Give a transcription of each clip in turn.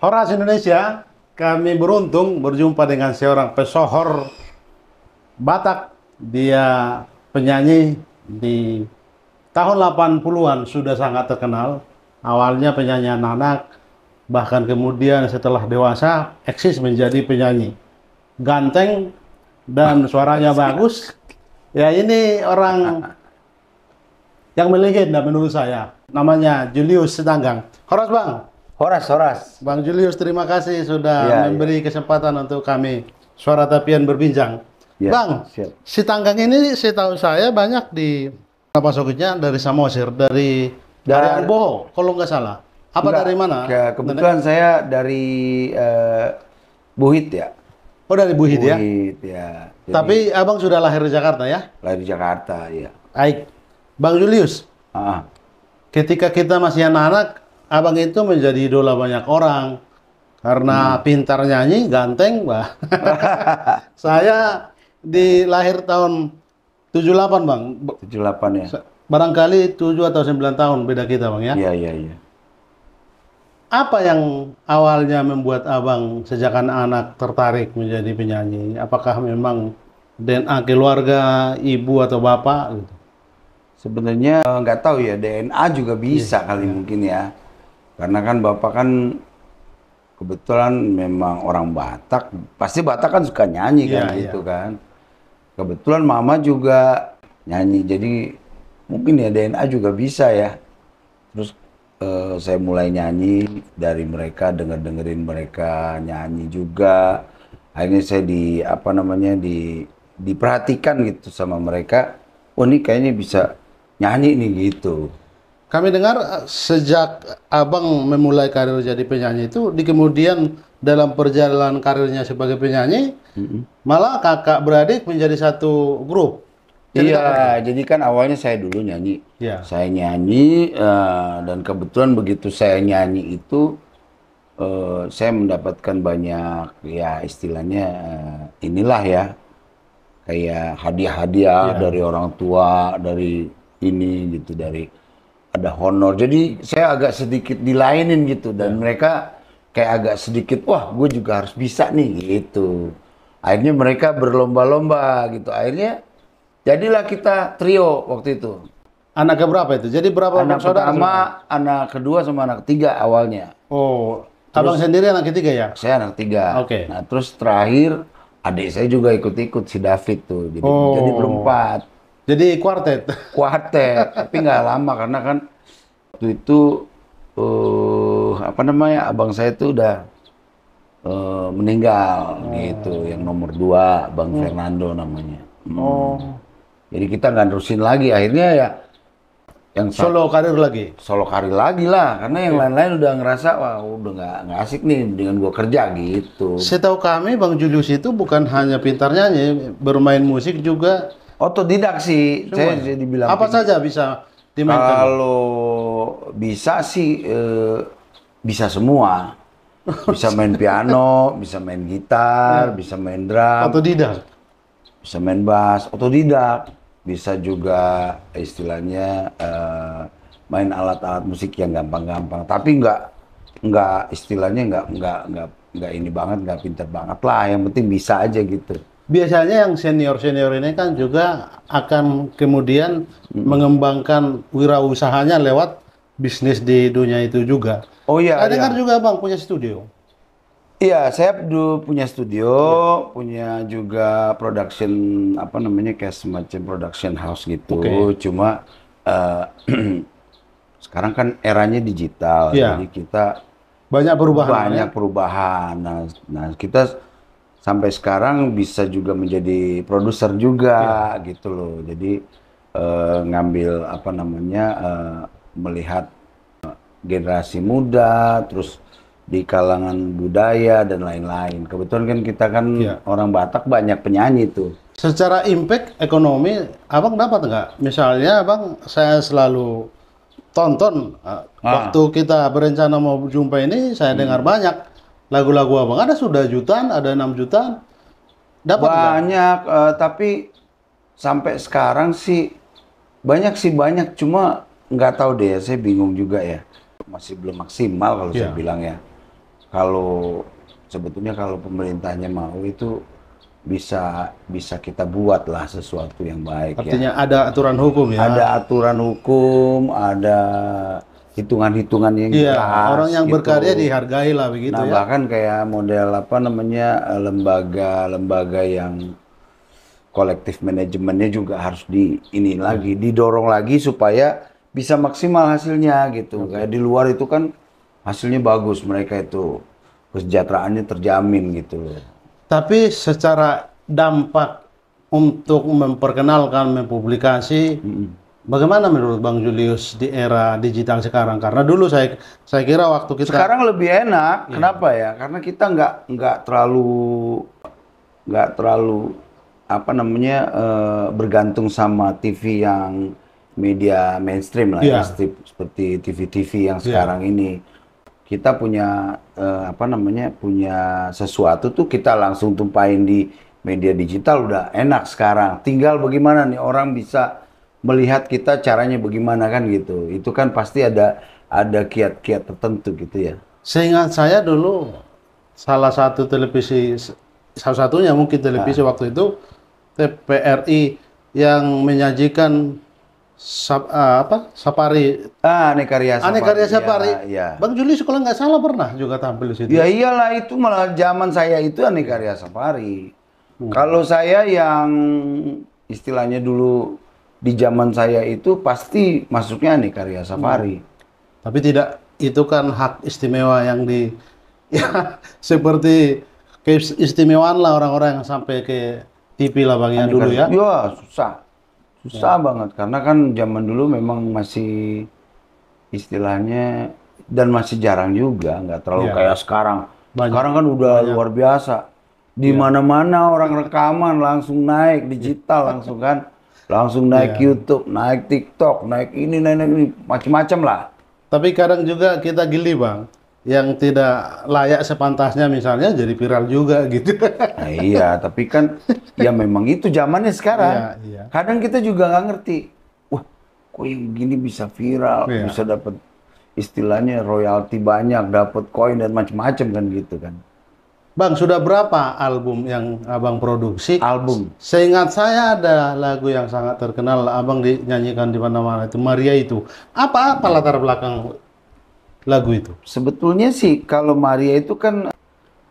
Horas Indonesia, kami beruntung berjumpa dengan seorang pesohor Batak. Dia penyanyi di tahun 80-an sudah sangat terkenal. Awalnya penyanyi anak, anak bahkan kemudian setelah dewasa eksis menjadi penyanyi. Ganteng dan suaranya bagus. Ya ini orang yang melegenda menurut saya. Namanya Julius Sedanggang. Horas Bang. Horas, Horas. Bang Julius, terima kasih sudah ya, ya. memberi ya. kesempatan untuk kami suara tapian berbincang. Ya, Bang, siap. si tangkang ini saya tahu saya banyak di apa soketnya dari Samosir, dari dari Arboho, kalau nggak salah. Apa enggak, dari mana? Ke, ya, kebetulan Nenek? saya dari uh, Buhit ya. Oh dari Buhit, Buhit ya. Buhit ya. Jadi, Tapi abang sudah lahir di Jakarta ya? Lahir di Jakarta ya. Baik, Bang Julius. Ah. Ketika kita masih anak-anak, abang itu menjadi idola banyak orang karena hmm. pintar nyanyi, ganteng, bah. saya di lahir tahun 78, Bang. 78 ya. Barangkali 7 atau 9 tahun beda kita, Bang ya. Iya, iya, iya. Apa yang awalnya membuat Abang sejak anak tertarik menjadi penyanyi? Apakah memang DNA keluarga, ibu atau bapak gitu? Sebenarnya eh, nggak tahu ya, DNA juga iya. bisa yes, kali ya. mungkin ya karena kan Bapak kan kebetulan memang orang Batak, pasti Batak kan suka nyanyi kan yeah. gitu iya. kan. Kebetulan Mama juga nyanyi, jadi mungkin ya DNA juga bisa ya. Terus uh, saya mulai nyanyi dari mereka, denger dengerin mereka nyanyi juga. Akhirnya saya di apa namanya di diperhatikan gitu sama mereka. Oh ini kayaknya bisa nyanyi nih gitu. Kami dengar eh, sejak Abang memulai karir jadi penyanyi itu, di kemudian dalam perjalanan karirnya sebagai penyanyi, mm-hmm. malah kakak beradik menjadi satu grup. Jadi iya, kakak. jadi kan awalnya saya dulu nyanyi. Yeah. Saya nyanyi uh, dan kebetulan begitu saya nyanyi itu uh, saya mendapatkan banyak ya istilahnya uh, inilah ya kayak hadiah-hadiah yeah. dari orang tua, dari ini gitu dari ada honor. Jadi saya agak sedikit dilainin gitu dan ya. mereka kayak agak sedikit wah gue juga harus bisa nih gitu. Akhirnya mereka berlomba-lomba gitu. Akhirnya jadilah kita trio waktu itu. Anak berapa itu? Jadi berapa anak saudara? Pertama, anak kedua sama anak ketiga awalnya. Oh, terus, abang sendiri anak ketiga ya? Saya anak ketiga. Oke. Okay. Nah, terus terakhir adik saya juga ikut-ikut si David tuh. Jadi oh. jadi berempat. Jadi kuartet. Kuartet, tapi nggak lama karena kan waktu itu uh, apa namanya abang saya itu udah uh, meninggal gitu. oh. gitu, yang nomor dua bang hmm. Fernando namanya. Hmm. Oh. Jadi kita nggak nerusin lagi, akhirnya ya yang solo karir lagi. Solo karir lagi lah, karena yang iya. lain-lain udah ngerasa wah udah nggak nggak asik nih dengan gua kerja gitu. Setahu kami bang Julius itu bukan hanya pintar bermain musik juga Otodidak sih, Semua. saya jadi bilang. Apa saja bisa dimainkan? Kalau bisa sih eh, bisa semua. Bisa main piano, bisa main gitar, hmm. bisa main drum. Otodidak. Bisa main bass, otodidak. Bisa juga istilahnya eh, main alat-alat musik yang gampang-gampang. Tapi nggak nggak istilahnya nggak nggak nggak nggak ini banget nggak pinter banget lah. Yang penting bisa aja gitu biasanya yang senior-senior ini kan juga akan kemudian hmm. mengembangkan wirausahanya lewat bisnis di dunia itu juga. Oh iya. Saya dengar iya. juga Bang punya studio. Iya, saya punya studio, iya. punya juga production apa namanya kayak semacam production house gitu. Okay. Cuma uh, sekarang kan eranya digital, iya. jadi kita banyak perubahan. Banyak ya? perubahan. Nah, nah kita sampai sekarang bisa juga menjadi produser juga ya. gitu loh. Jadi uh, ngambil apa namanya uh, melihat eh, generasi muda, terus di kalangan budaya dan lain-lain. Kebetulan kan kita kan ya. orang Batak banyak penyanyi tuh. Secara impact ekonomi, abang dapat nggak? Misalnya abang saya selalu tonton ah. waktu kita berencana mau jumpa ini, saya hmm. dengar banyak lagu-lagu abang ada sudah jutaan, ada enam jutaan. Dapat banyak, uh, tapi sampai sekarang sih banyak sih banyak, cuma nggak tahu deh saya bingung juga ya. Masih belum maksimal kalau yeah. saya iya. bilang ya. Kalau sebetulnya kalau pemerintahnya mau itu bisa bisa kita buatlah sesuatu yang baik ya. Artinya ya. ada aturan hukum ya. Ada aturan hukum, ada hitungan-hitungan yang iya, keras, orang yang gitu. berkarya dihargai lah begitu nah, ya. bahkan kayak model apa namanya lembaga-lembaga eh, yang kolektif manajemennya juga harus di ini hmm. lagi didorong lagi supaya bisa maksimal hasilnya gitu okay. kayak di luar itu kan hasilnya bagus mereka itu kesejahteraannya terjamin gitu tapi secara dampak untuk memperkenalkan mempublikasi -hmm Bagaimana menurut Bang Julius di era digital sekarang? Karena dulu saya saya kira waktu kita sekarang lebih enak. Iya. Kenapa ya? Karena kita nggak nggak terlalu nggak terlalu apa namanya uh, bergantung sama TV yang media mainstream lah yeah. ya iya. seperti TV-TV yang iya. sekarang yeah. ini kita punya uh, apa namanya punya sesuatu tuh kita langsung tumpahin di media digital udah enak sekarang tinggal bagaimana nih orang bisa melihat kita caranya bagaimana kan gitu. Itu kan pasti ada ada kiat-kiat tertentu gitu ya. Seingat saya dulu salah satu televisi salah satunya mungkin televisi nah. waktu itu TPRI yang menyajikan sap, ah, apa safari ah Nekarya Safari. Nekarya Safari. Ya, ya. Bang Juli sekolah nggak salah pernah juga tampil di situ. Ya iyalah itu malah zaman saya itu Nekarya Safari. Hmm. Kalau saya yang istilahnya dulu di zaman saya itu pasti masuknya nih karya safari. Hmm. Tapi tidak itu kan hak istimewa yang di ya seperti keistimewaan lah orang-orang yang sampai ke TV lah bang ya dulu ya. Iya susah, susah ya. banget karena kan zaman dulu memang masih istilahnya dan masih jarang juga, nggak terlalu ya. kayak sekarang. Banyak. Sekarang kan udah Banyak. luar biasa, di ya. mana-mana ya. orang rekaman langsung naik digital langsung kan langsung naik yeah. YouTube, naik TikTok, naik ini, naik, naik ini, macam-macam lah. Tapi kadang juga kita gili bang, yang tidak layak sepantasnya misalnya jadi viral juga gitu. Nah, iya, tapi kan ya memang itu zamannya sekarang. Yeah, yeah. Kadang kita juga nggak ngerti, wah kok yang gini bisa viral, yeah. bisa dapat istilahnya royalti banyak, dapat koin dan macam-macam kan gitu kan. Bang, sudah berapa album yang abang produksi? Album. Seingat saya ada lagu yang sangat terkenal abang dinyanyikan di mana-mana itu Maria itu. Apa apa ya. latar belakang lagu itu? Sebetulnya sih kalau Maria itu kan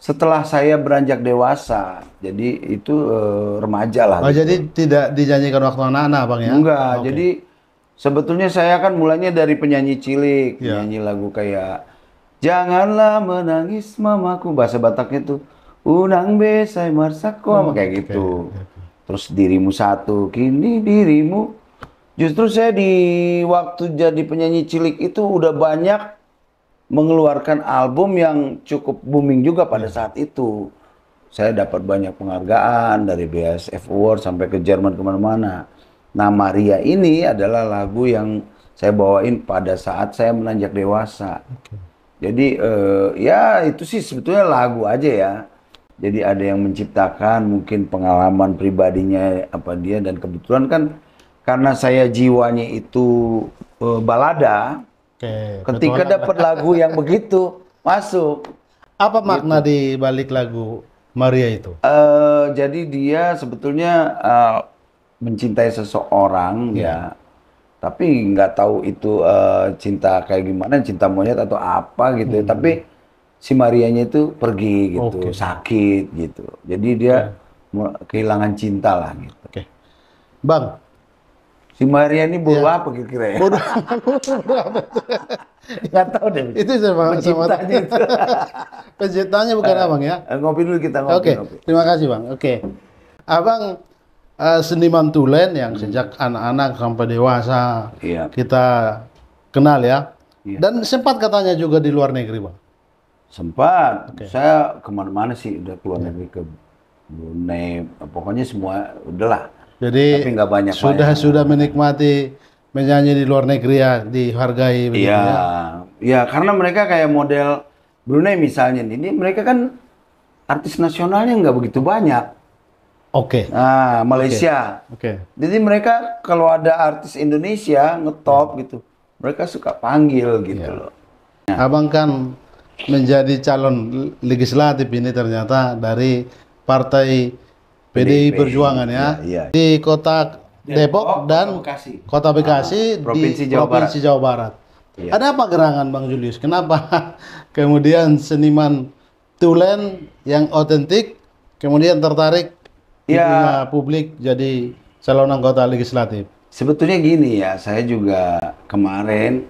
setelah saya beranjak dewasa, jadi itu uh, remaja lah. Oh, gitu. jadi tidak dinyanyikan waktu anak-anak bang ya? Enggak, oh, okay. jadi sebetulnya saya kan mulainya dari penyanyi cilik, yeah. penyanyi lagu kayak Janganlah menangis mamaku bahasa Batak itu. unang besai marsaku oh, kayak gitu. Terus dirimu satu, kini dirimu justru saya di waktu jadi penyanyi cilik itu udah banyak mengeluarkan album yang cukup booming juga pada iya. saat itu. Saya dapat banyak penghargaan dari BSF Award sampai ke Jerman kemana-mana. Nah Maria ini adalah lagu yang saya bawain pada saat saya menanjak dewasa. Okay jadi eh, ya itu sih sebetulnya lagu aja ya. Jadi ada yang menciptakan mungkin pengalaman pribadinya apa dia dan kebetulan kan karena saya jiwanya itu eh, balada. Oke, ketika dapat lagu yang begitu masuk. Apa gitu. makna gitu. di balik lagu Maria itu? Eh, jadi dia sebetulnya eh, mencintai seseorang yeah. ya iya tapi nggak tahu itu uh, cinta kayak gimana cinta monyet atau apa gitu hmm. tapi si Marianya itu pergi gitu okay. sakit gitu jadi dia okay. kehilangan cinta lah gitu oke okay. bang si Maria ini bodoh ya. apa kira-kira ya bodoh apa nggak tahu deh itu sama penciptanya itu. penciptanya bukan eh. abang ya ngopi dulu kita ngopi oke okay. terima kasih bang oke okay. abang uh, seniman tulen yang hmm. sejak anak-anak sampai dewasa yeah. kita kenal ya. Yeah. Dan sempat katanya juga di luar negeri, Bang. Sempat. Okay. Saya kemana-mana sih udah keluar yeah. negeri ke Brunei, pokoknya semua udah lah. Jadi Tapi banyak. Sudah ya. sudah menikmati menyanyi di luar negeri ya dihargai. Iya, ya? iya karena mereka kayak model Brunei misalnya, ini mereka kan artis nasionalnya nggak begitu banyak. Oke. Okay. Nah, Malaysia. Oke. Okay. Okay. Jadi mereka kalau ada artis Indonesia ngetop yeah. gitu, mereka suka panggil gitu yeah. loh. Nah. Abang kan menjadi calon legislatif ini ternyata dari partai PDI, PDI Perjuangan ya. Iya, iya. Di kota Depok, dan kota Bekasi, kota Bekasi ah, provinsi Jawa Provinsi Barat. Jawa Barat. Iya. Ada apa gerangan Bang Julius? Kenapa kemudian seniman Tulen yang otentik kemudian tertarik ya publik jadi calon anggota legislatif. Sebetulnya gini ya, saya juga kemarin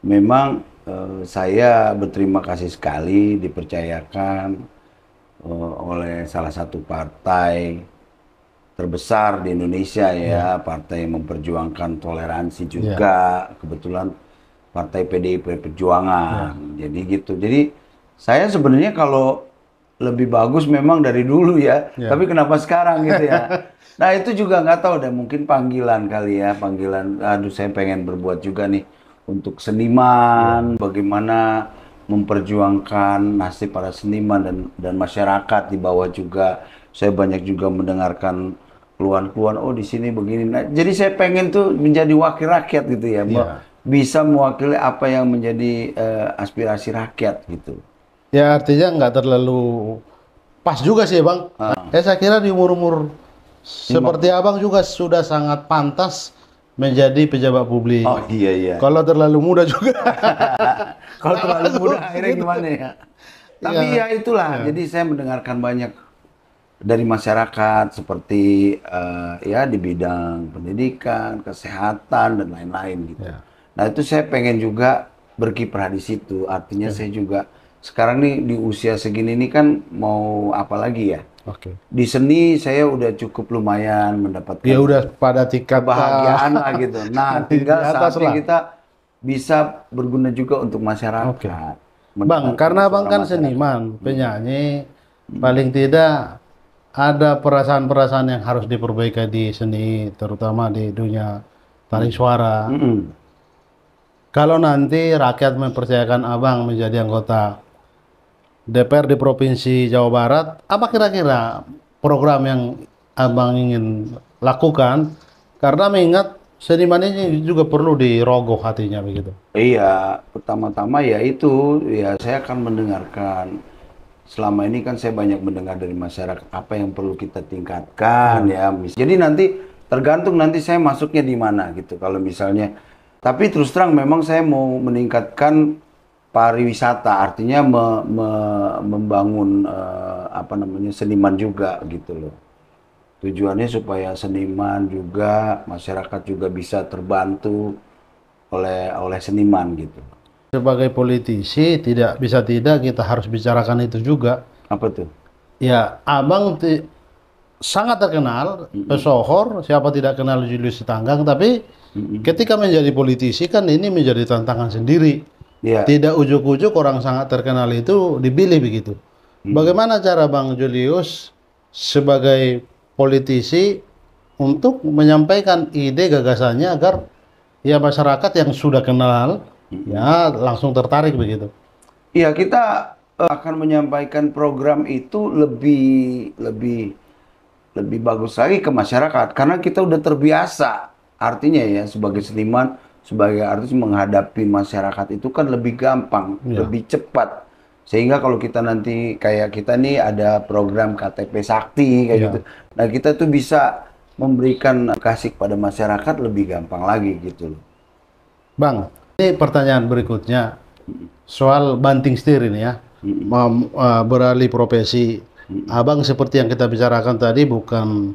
memang eh, saya berterima kasih sekali dipercayakan eh, oleh salah satu partai terbesar di Indonesia ya, ya. partai yang memperjuangkan toleransi ya. juga, ya. kebetulan partai PDIP Perjuangan. Ya. Jadi gitu. Jadi saya sebenarnya kalau lebih bagus memang dari dulu ya, yeah. tapi kenapa sekarang gitu ya? nah itu juga nggak tahu deh, mungkin panggilan kali ya, panggilan. Aduh, saya pengen berbuat juga nih untuk seniman, yeah. bagaimana memperjuangkan nasib para seniman dan dan masyarakat di bawah juga. Saya banyak juga mendengarkan keluhan-keluhan, oh di sini begini. Nah, jadi saya pengen tuh menjadi wakil rakyat gitu ya, yeah. Ya. bisa mewakili apa yang menjadi uh, aspirasi rakyat gitu ya artinya nggak terlalu pas juga sih bang. Ah. Ya saya kira di umur-umur seperti abang juga sudah sangat pantas menjadi pejabat publik. Oh iya iya. Kalau terlalu muda juga. Kalau terlalu muda akhirnya gitu. gimana ya? Tapi ya, ya itulah. Ya. Jadi saya mendengarkan banyak dari masyarakat seperti uh, ya di bidang pendidikan, kesehatan dan lain-lain gitu. Ya. Nah itu saya pengen juga berkiprah di situ. Artinya ya. saya juga sekarang nih di usia segini ini kan mau apa lagi ya? Oke. Okay. Di seni saya udah cukup lumayan mendapatkan. Ya udah pada tingkat kebahagiaan eh, lah gitu. Nah, tinggal saatnya lah. kita bisa berguna juga untuk masyarakat. Okay. Bang, karena Bang kan masyarakat. seniman, hmm. penyanyi, hmm. paling tidak ada perasaan-perasaan yang harus diperbaiki di seni, terutama di dunia tarik hmm. suara. Hmm. Kalau nanti rakyat mempercayakan Abang menjadi anggota DPR di Provinsi Jawa Barat, apa kira-kira program yang abang ingin lakukan? Karena mengingat seniman ini juga perlu dirogoh hatinya begitu. Iya, pertama-tama ya itu ya saya akan mendengarkan. Selama ini kan saya banyak mendengar dari masyarakat apa yang perlu kita tingkatkan hmm. ya. Jadi nanti tergantung nanti saya masuknya di mana gitu. Kalau misalnya tapi terus terang memang saya mau meningkatkan pariwisata artinya me, me, membangun uh, apa namanya seniman juga gitu loh tujuannya supaya seniman juga masyarakat juga bisa terbantu oleh oleh seniman gitu sebagai politisi tidak bisa tidak kita harus bicarakan itu juga apa tuh ya abang sangat terkenal mm -hmm. pesohor siapa tidak kenal Julius Tanggang tapi mm -hmm. ketika menjadi politisi kan ini menjadi tantangan sendiri Yeah. Tidak ujuk-ujuk orang sangat terkenal itu dipilih begitu. Hmm. Bagaimana cara Bang Julius sebagai politisi untuk menyampaikan ide gagasannya agar ya masyarakat yang sudah kenal hmm. ya langsung tertarik begitu. Iya, kita eh, akan menyampaikan program itu lebih lebih lebih bagus lagi ke masyarakat karena kita udah terbiasa. Artinya ya sebagai seniman sebagai artis menghadapi masyarakat itu kan lebih gampang, ya. lebih cepat. Sehingga kalau kita nanti kayak kita nih ada program KTP Sakti kayak ya. gitu. Nah, kita tuh bisa memberikan kasih pada masyarakat lebih gampang lagi gitu loh. Bang, ini pertanyaan berikutnya soal banting setir ini ya. Mem, uh, eh, beralih profesi. Abang seperti yang kita bicarakan tadi bukan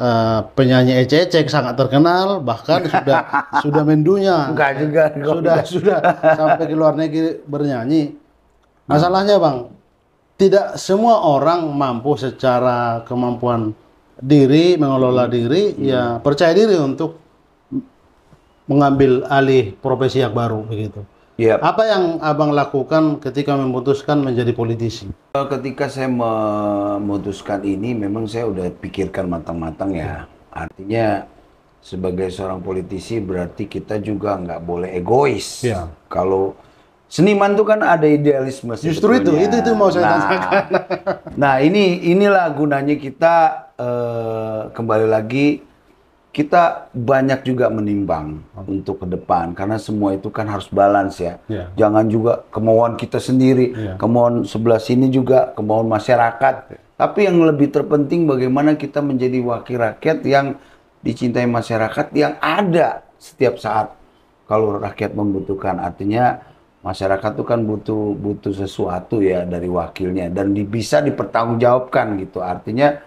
uh, penyanyi ececek sangat terkenal bahkan sudah sudah mendunya enggak juga enggak sudah sudah sampai ke luar negeri bernyanyi masalahnya bang tidak semua orang mampu secara kemampuan diri mengelola hmm. diri hmm. ya percaya diri untuk mengambil alih profesi yang baru begitu Yep. Iya. Apa yang abang lakukan ketika memutuskan menjadi politisi? Eh, ketika saya memutuskan ini, memang saya udah pikirkan matang-matang ya. Artinya sebagai seorang politisi berarti kita juga nggak boleh egois. Yeah. Kalau seniman itu kan ada idealisme. Justru sebetulnya. itu, itu itu mau saya nah, nah ini inilah gunanya kita uh, kembali lagi kita banyak juga menimbang okay. untuk ke depan karena semua itu kan harus balance ya. Yeah. Jangan juga kemauan kita sendiri, yeah. kemauan sebelah sini juga, kemauan masyarakat. Yeah. Tapi yang lebih terpenting bagaimana kita menjadi wakil rakyat yang dicintai masyarakat yang ada setiap saat kalau rakyat membutuhkan. Artinya masyarakat itu kan butuh butuh sesuatu ya dari wakilnya dan di, bisa dipertanggungjawabkan gitu. Artinya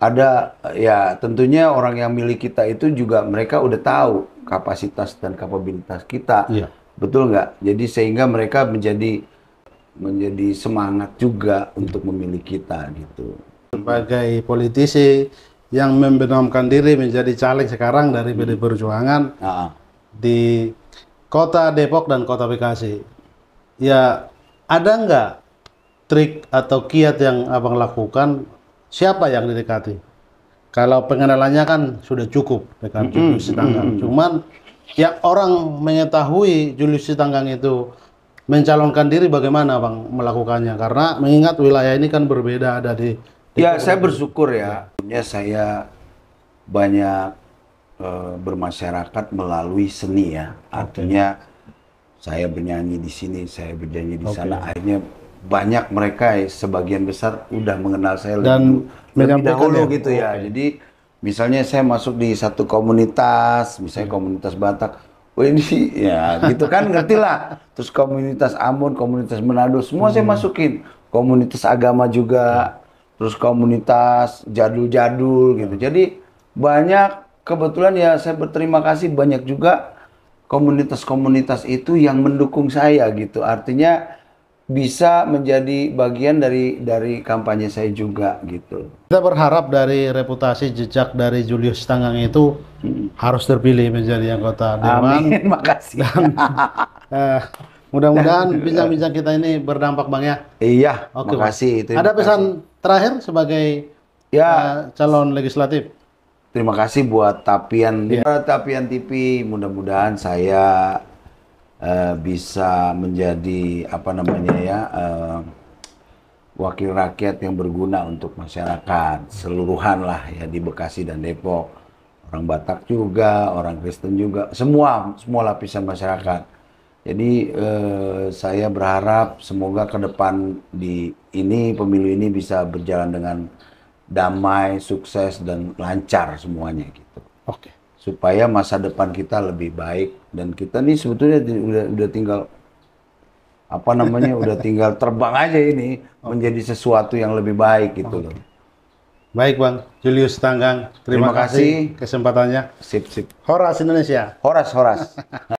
ada ya tentunya orang yang milik kita itu juga mereka udah tahu kapasitas dan kapabilitas kita. Iya. Betul nggak? Jadi sehingga mereka menjadi menjadi semangat juga untuk memilih kita gitu. Sebagai politisi yang membenamkan diri menjadi caleg sekarang dari hmm. PD Perjuangan uh di kota Depok dan kota Bekasi. Ya ada nggak trik atau kiat yang abang lakukan siapa yang didekati? Kalau pengenalannya kan sudah cukup dengan mm -hmm. Julius Sitanggang. Mm -hmm. Cuman ya orang mengetahui Julius Sitanggang itu mencalonkan diri bagaimana Bang melakukannya? Karena mengingat wilayah ini kan berbeda ada di, ya, di Ya, saya bersyukur ya. Ya saya banyak e, bermasyarakat melalui seni ya. Artinya okay. saya bernyanyi di sini, saya bernyanyi di okay. sana akhirnya banyak mereka sebagian besar udah mengenal saya Dan lebih, dahulu ya? gitu ya. Okay. Jadi misalnya saya masuk di satu komunitas, misalnya hmm. komunitas Batak, oh ini ya gitu kan ngerti lah. Terus komunitas Ambon, komunitas Manado, semua hmm. saya masukin. Komunitas agama juga, ya. terus komunitas jadul-jadul gitu. Jadi banyak kebetulan ya saya berterima kasih banyak juga komunitas-komunitas itu yang mendukung saya gitu. Artinya bisa menjadi bagian dari dari kampanye saya juga gitu. Kita berharap dari reputasi jejak dari Julius Tanggang itu hmm. harus terpilih menjadi anggota Dewan. Amin, makasih. Dan, uh, mudah-mudahan bincang-bincang eh. kita ini berdampak bang ya. Iya, Oke, makasih. Itu Ada pesan terakhir sebagai ya uh, calon legislatif. Terima kasih buat Tapian, ya. Tapian TV. Mudah-mudahan saya Eh, bisa menjadi apa namanya ya uh, wakil rakyat yang berguna untuk masyarakat seluruhan lah ya di Bekasi dan Depok orang Batak juga orang Kristen juga semua semua lapisan masyarakat jadi eh, saya berharap semoga ke depan di ini pemilu ini bisa berjalan dengan damai, sukses dan lancar semuanya gitu. Oke. Okay supaya masa depan kita lebih baik dan kita nih sebetulnya udah udah tinggal apa namanya udah tinggal terbang aja ini menjadi sesuatu yang lebih baik gitu loh. Baik Bang Julius Tanggang, terima, terima kasih. kasih kesempatannya. Sip sip. Horas Indonesia. Horas horas.